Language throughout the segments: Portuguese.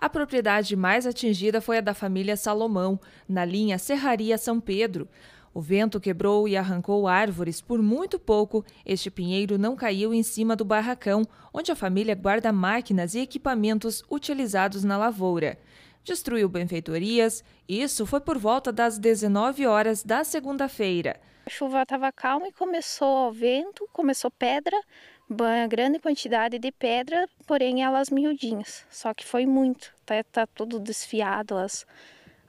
A propriedade mais atingida foi a da família Salomão, na linha Serraria São Pedro. O vento quebrou e arrancou árvores. Por muito pouco, este pinheiro não caiu em cima do barracão, onde a família guarda máquinas e equipamentos utilizados na lavoura. Destruiu benfeitorias. Isso foi por volta das 19 horas da segunda-feira. A chuva estava calma e começou vento, começou pedra, uma grande quantidade de pedra, porém elas miudinhas. Só que foi muito, tá, tá tudo desfiado as,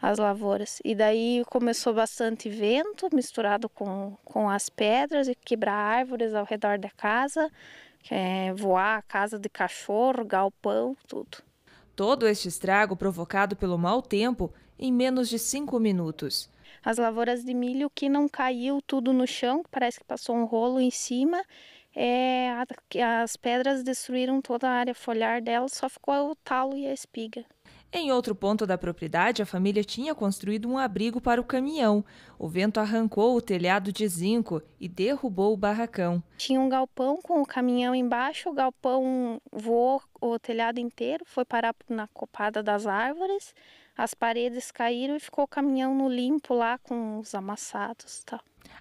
as lavouras. E daí começou bastante vento misturado com, com as pedras e quebrar árvores ao redor da casa, é, voar a casa de cachorro, galpão, tudo. Todo este estrago provocado pelo mau tempo em menos de cinco minutos as lavouras de milho que não caiu tudo no chão, parece que passou um rolo em cima é, a, as pedras destruíram toda a área foliar dela, só ficou o talo e a espiga. Em outro ponto da propriedade, a família tinha construído um abrigo para o caminhão. O vento arrancou o telhado de zinco e derrubou o barracão. Tinha um galpão com o caminhão embaixo, o galpão voou o telhado inteiro, foi parar na copada das árvores as paredes caíram e ficou o caminhão no limpo lá com os amassados tá?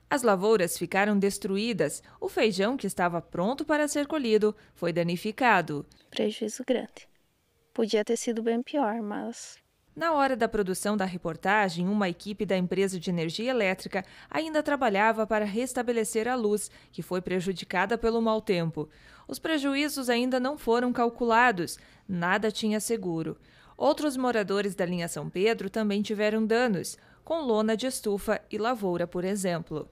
As lavouras ficaram destruídas, o feijão que estava pronto para ser colhido foi danificado. Prejuízo grande. Podia ter sido bem pior, mas na hora da produção da reportagem, uma equipe da empresa de energia elétrica ainda trabalhava para restabelecer a luz, que foi prejudicada pelo mau tempo. Os prejuízos ainda não foram calculados, nada tinha seguro. Outros moradores da linha São Pedro também tiveram danos, com lona de estufa e lavoura, por exemplo.